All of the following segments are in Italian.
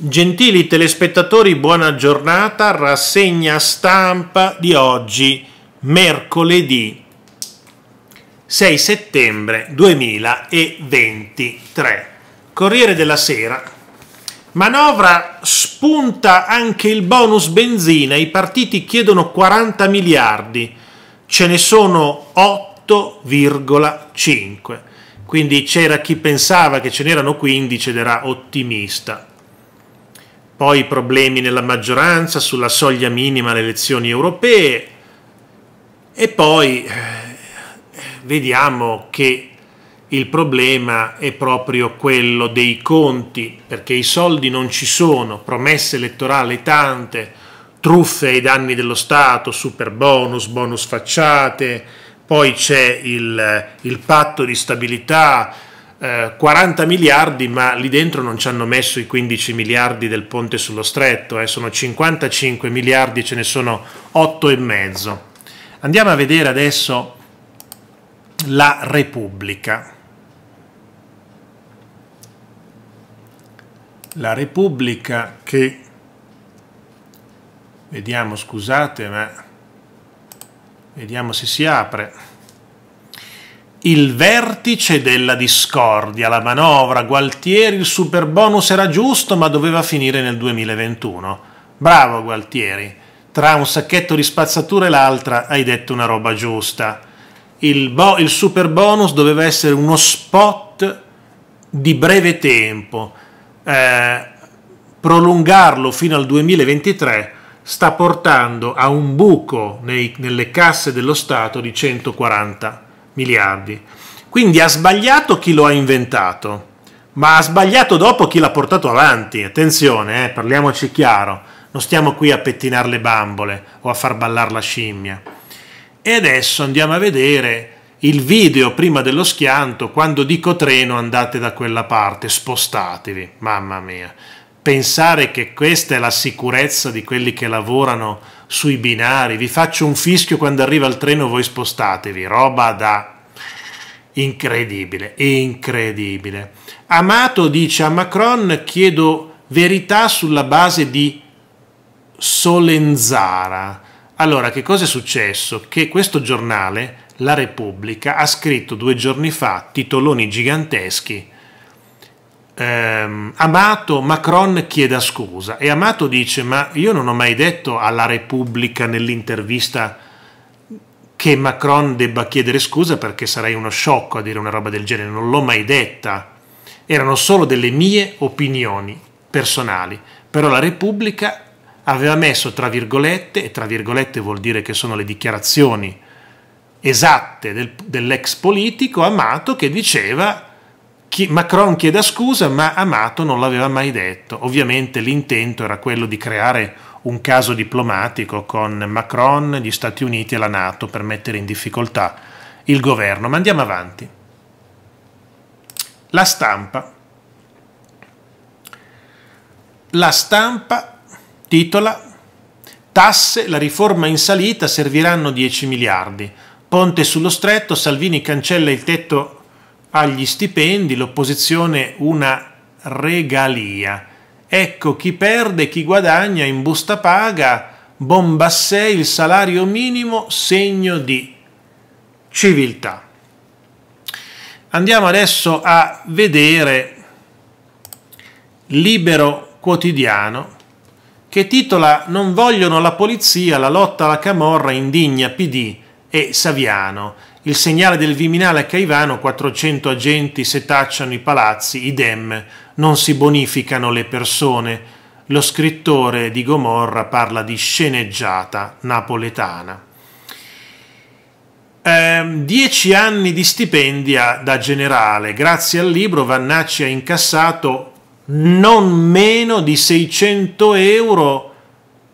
Gentili telespettatori, buona giornata. Rassegna stampa di oggi, mercoledì 6 settembre 2023. Corriere della Sera. Manovra spunta anche il bonus benzina. I partiti chiedono 40 miliardi. Ce ne sono 8,5. Quindi c'era chi pensava che ce n'erano 15 ed era ottimista poi problemi nella maggioranza sulla soglia minima alle elezioni europee e poi eh, vediamo che il problema è proprio quello dei conti, perché i soldi non ci sono, promesse elettorali tante, truffe ai danni dello Stato, super bonus, bonus facciate, poi c'è il, il patto di stabilità, 40 eh, miliardi, ma lì dentro non ci hanno messo i 15 miliardi del ponte sullo stretto, eh, sono 55 miliardi ce ne sono 8 e mezzo. Andiamo a vedere adesso la Repubblica. La Repubblica che vediamo, scusate, ma vediamo se si apre il vertice della discordia, la manovra Gualtieri, il super bonus era giusto ma doveva finire nel 2021. Bravo Gualtieri, tra un sacchetto di spazzatura e l'altra hai detto una roba giusta. Il, bo- il super bonus doveva essere uno spot di breve tempo. Eh, prolungarlo fino al 2023 sta portando a un buco nei, nelle casse dello Stato di 140 miliardi. Quindi ha sbagliato chi lo ha inventato, ma ha sbagliato dopo chi l'ha portato avanti. Attenzione, eh, parliamoci chiaro, non stiamo qui a pettinare le bambole o a far ballare la scimmia. E adesso andiamo a vedere il video prima dello schianto, quando dico treno andate da quella parte, spostatevi, mamma mia. Pensare che questa è la sicurezza di quelli che lavorano sui binari, vi faccio un fischio quando arriva il treno, voi spostatevi, roba da incredibile, incredibile. Amato dice a Macron chiedo verità sulla base di Solenzara. Allora, che cosa è successo? Che questo giornale, La Repubblica, ha scritto due giorni fa titoloni giganteschi. Ehm, Amato, Macron chiede scusa e Amato dice ma io non ho mai detto alla Repubblica nell'intervista che Macron debba chiedere scusa perché sarei uno sciocco a dire una roba del genere, non l'ho mai detta. Erano solo delle mie opinioni personali, però la Repubblica aveva messo tra virgolette, e tra virgolette vuol dire che sono le dichiarazioni esatte del, dell'ex politico amato che diceva Macron chiede scusa, ma Amato non l'aveva mai detto. Ovviamente l'intento era quello di creare un caso diplomatico con Macron, gli Stati Uniti e la Nato per mettere in difficoltà il governo. Ma andiamo avanti. La stampa. La stampa titola Tasse, la riforma in salita serviranno 10 miliardi. Ponte sullo stretto, Salvini cancella il tetto agli stipendi, l'opposizione una regalia. Ecco chi perde, chi guadagna in busta paga, bombassè il salario minimo, segno di civiltà. Andiamo adesso a vedere Libero Quotidiano che titola Non vogliono la polizia, la lotta alla Camorra indigna PD e Saviano. Il segnale del Viminale a Caivano, 400 agenti setacciano i palazzi, idem, non si bonificano le persone. Lo scrittore di Gomorra parla di sceneggiata napoletana. Ehm, dieci anni di stipendia da generale. Grazie al libro Vannacci ha incassato non meno di 600 euro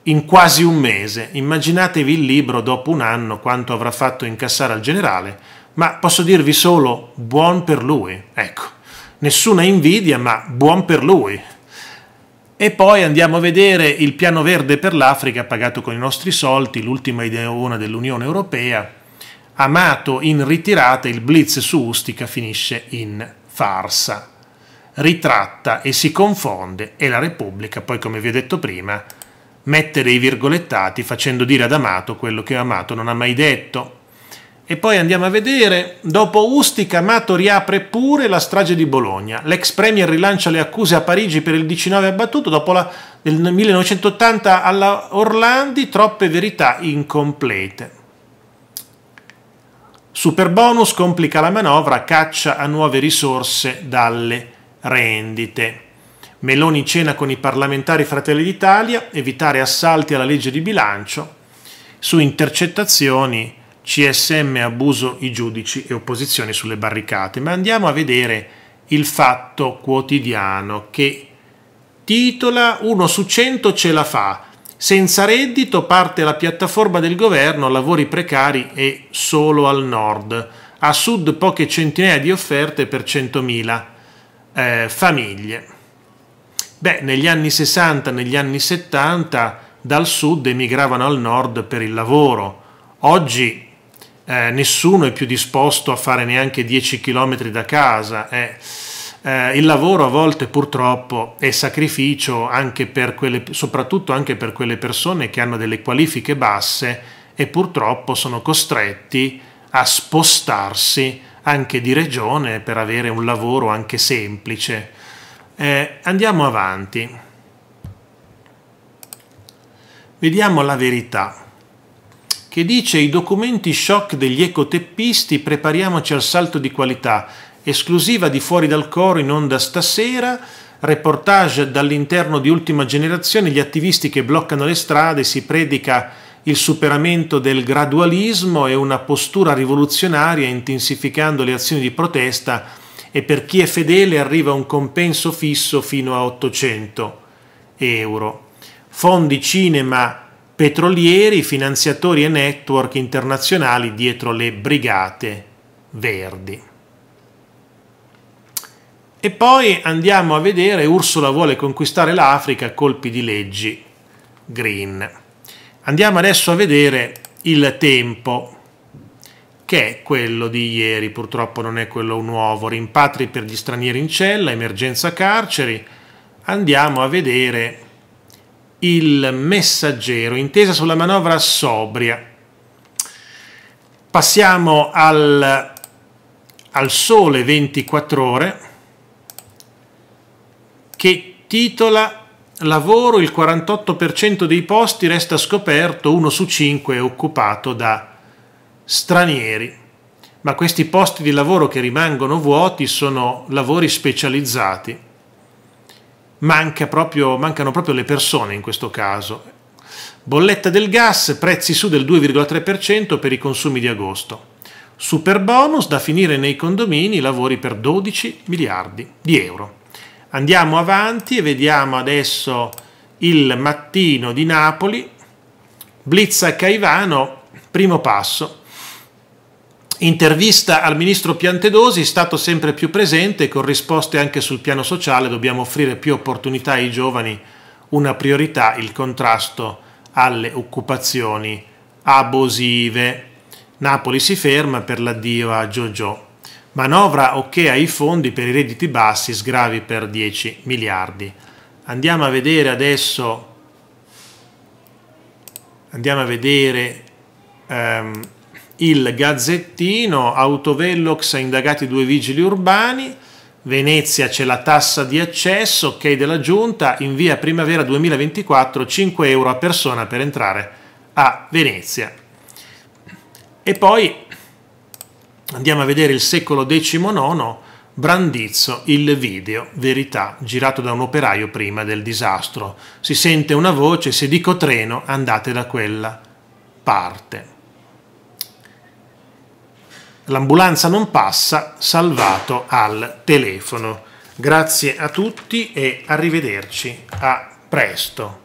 in quasi un mese. Immaginatevi il libro dopo un anno quanto avrà fatto incassare al generale, ma posso dirvi solo buon per lui. Ecco, nessuna invidia, ma buon per lui. E poi andiamo a vedere il piano verde per l'Africa pagato con i nostri soldi, l'ultima idea una dell'Unione Europea. Amato in ritirata, il blitz su Ustica finisce in farsa. Ritratta e si confonde e la Repubblica, poi come vi ho detto prima, mettere i virgolettati facendo dire ad Amato quello che Amato non ha mai detto. E poi andiamo a vedere, dopo Ustica Amato riapre pure la strage di Bologna. L'ex premier rilancia le accuse a Parigi per il 19 abbattuto, dopo la del 1980 alla Orlandi, troppe verità incomplete. Superbonus complica la manovra, caccia a nuove risorse dalle rendite. Meloni cena con i parlamentari Fratelli d'Italia, evitare assalti alla legge di bilancio, su intercettazioni, CSM abuso i giudici e opposizione sulle barricate. Ma andiamo a vedere il fatto quotidiano che titola Uno su 100 ce la fa. Senza reddito parte la piattaforma del governo, lavori precari e solo al nord. A sud poche centinaia di offerte per 100.000 eh, famiglie. Beh, negli anni 60, negli anni 70 dal sud emigravano al nord per il lavoro. Oggi eh, nessuno è più disposto a fare neanche 10 km da casa. Eh. Eh, il lavoro a volte purtroppo è sacrificio anche quelle, soprattutto anche per quelle persone che hanno delle qualifiche basse e purtroppo sono costretti a spostarsi anche di regione per avere un lavoro anche semplice. Eh, andiamo avanti. Vediamo la verità che dice i documenti shock degli ecoteppisti prepariamoci al salto di qualità, esclusiva di Fuori dal Coro in onda stasera, reportage dall'interno di Ultima Generazione, gli attivisti che bloccano le strade, si predica il superamento del gradualismo e una postura rivoluzionaria intensificando le azioni di protesta e per chi è fedele arriva un compenso fisso fino a 800 euro. Fondi cinema petrolieri, finanziatori e network internazionali dietro le brigate verdi. E poi andiamo a vedere Ursula vuole conquistare l'Africa a colpi di leggi green. Andiamo adesso a vedere il tempo che è quello di ieri, purtroppo non è quello nuovo, rimpatri per gli stranieri in cella, emergenza carceri. Andiamo a vedere il messaggero, intesa sulla manovra sobria. Passiamo al, al sole 24 ore che titola Lavoro, il 48% dei posti resta scoperto, uno su 5 è occupato da stranieri, ma questi posti di lavoro che rimangono vuoti sono lavori specializzati. Manca proprio, mancano proprio le persone in questo caso. Bolletta del gas, prezzi su del 2,3% per i consumi di agosto. Super bonus da finire nei condomini, lavori per 12 miliardi di euro. Andiamo avanti e vediamo adesso il mattino di Napoli. Blitz a Caivano, primo passo, intervista al ministro Piantedosi, stato sempre più presente, con risposte anche sul piano sociale, dobbiamo offrire più opportunità ai giovani, una priorità il contrasto alle occupazioni abusive. Napoli si ferma per l'addio a Giorgio. Manovra ok ai fondi per i redditi bassi, sgravi per 10 miliardi. Andiamo a vedere adesso, andiamo a vedere um, il Gazzettino, Autovelox ha indagati due vigili urbani, Venezia c'è la tassa di accesso, ok della Giunta, in via Primavera 2024 5 euro a persona per entrare a Venezia. E poi andiamo a vedere il secolo XIX, Brandizzo, il video, verità, girato da un operaio prima del disastro. Si sente una voce, se dico treno, andate da quella parte l'ambulanza non passa, salvato al telefono. Grazie a tutti e arrivederci a presto.